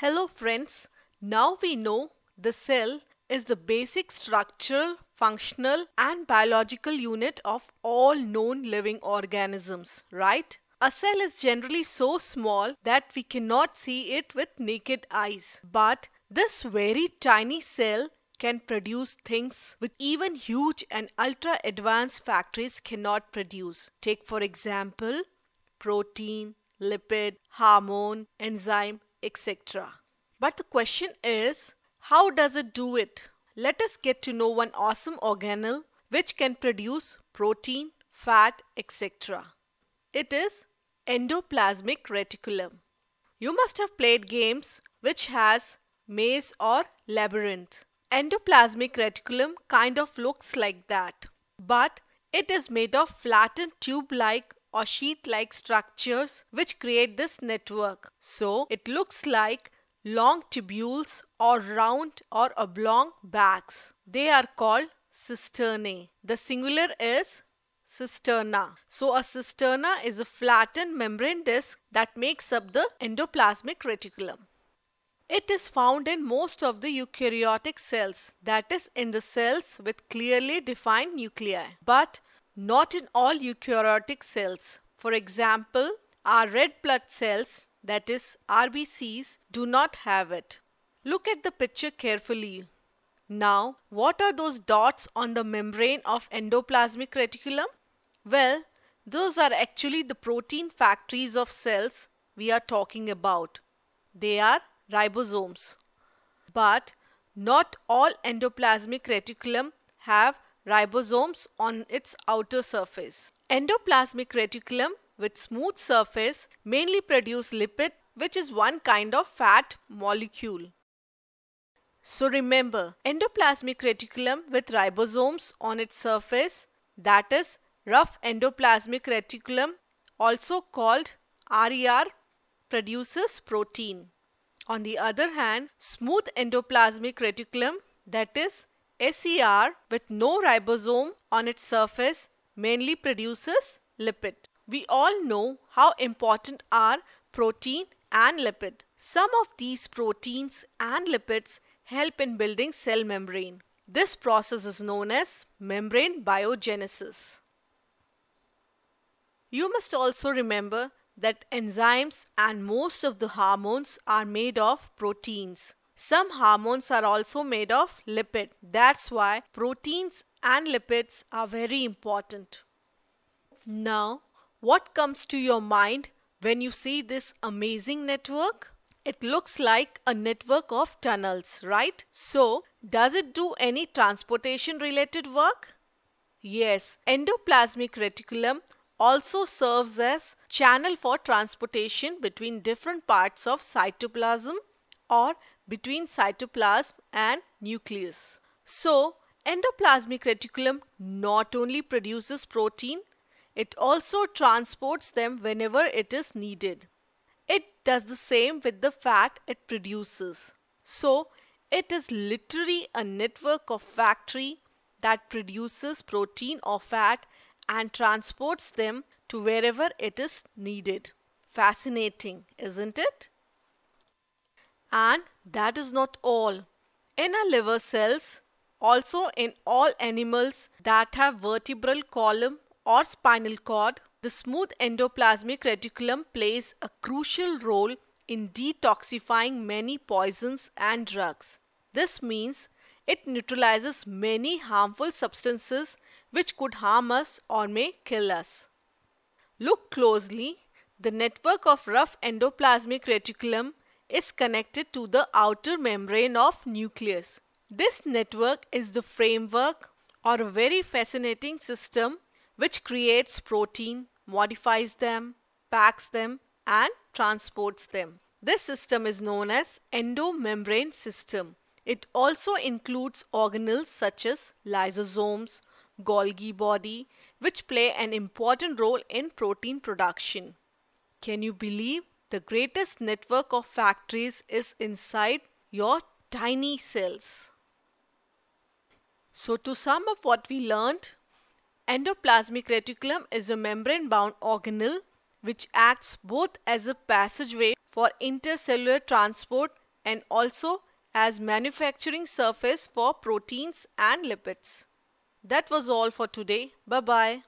Hello friends, now we know the cell is the basic structural, functional and biological unit of all known living organisms, right? A cell is generally so small that we cannot see it with naked eyes. But this very tiny cell can produce things which even huge and ultra advanced factories cannot produce. Take for example protein, lipid, hormone, enzyme etc. But the question is, how does it do it? Let us get to know one awesome organelle which can produce protein, fat, etc. It is endoplasmic reticulum. You must have played games which has maze or labyrinth. Endoplasmic reticulum kind of looks like that, but it is made of flattened tube-like or sheet-like structures which create this network. So it looks like long tubules or round or oblong bags. They are called cisternae. The singular is cisterna. So a cisterna is a flattened membrane disc that makes up the endoplasmic reticulum. It is found in most of the eukaryotic cells, that is in the cells with clearly defined nuclei. But not in all eukaryotic cells. For example, our red blood cells, that is RBCs, do not have it. Look at the picture carefully. Now, what are those dots on the membrane of endoplasmic reticulum? Well, those are actually the protein factories of cells we are talking about. They are ribosomes. But not all endoplasmic reticulum have ribosomes on its outer surface. Endoplasmic reticulum with smooth surface mainly produce lipid which is one kind of fat molecule. So remember, endoplasmic reticulum with ribosomes on its surface that is rough endoplasmic reticulum also called RER produces protein. On the other hand, smooth endoplasmic reticulum that is SER with no ribosome on its surface mainly produces lipid. We all know how important are protein and lipid. Some of these proteins and lipids help in building cell membrane. This process is known as membrane biogenesis. You must also remember that enzymes and most of the hormones are made of proteins. Some hormones are also made of lipid. That's why proteins and lipids are very important. Now, what comes to your mind when you see this amazing network? It looks like a network of tunnels, right? So, does it do any transportation related work? Yes, endoplasmic reticulum also serves as channel for transportation between different parts of cytoplasm or between cytoplasm and nucleus. So, endoplasmic reticulum not only produces protein, it also transports them whenever it is needed. It does the same with the fat it produces. So, it is literally a network of factory that produces protein or fat and transports them to wherever it is needed. Fascinating, isn't it? And that is not all. In our liver cells, also in all animals that have vertebral column or spinal cord, the smooth endoplasmic reticulum plays a crucial role in detoxifying many poisons and drugs. This means it neutralizes many harmful substances which could harm us or may kill us. Look closely, the network of rough endoplasmic reticulum is connected to the outer membrane of nucleus. This network is the framework or a very fascinating system which creates protein, modifies them, packs them and transports them. This system is known as endomembrane system. It also includes organelles such as lysosomes, Golgi body, which play an important role in protein production. Can you believe the greatest network of factories is inside your tiny cells. So to sum up what we learned, endoplasmic reticulum is a membrane-bound organelle which acts both as a passageway for intercellular transport and also as manufacturing surface for proteins and lipids. That was all for today. Bye-bye.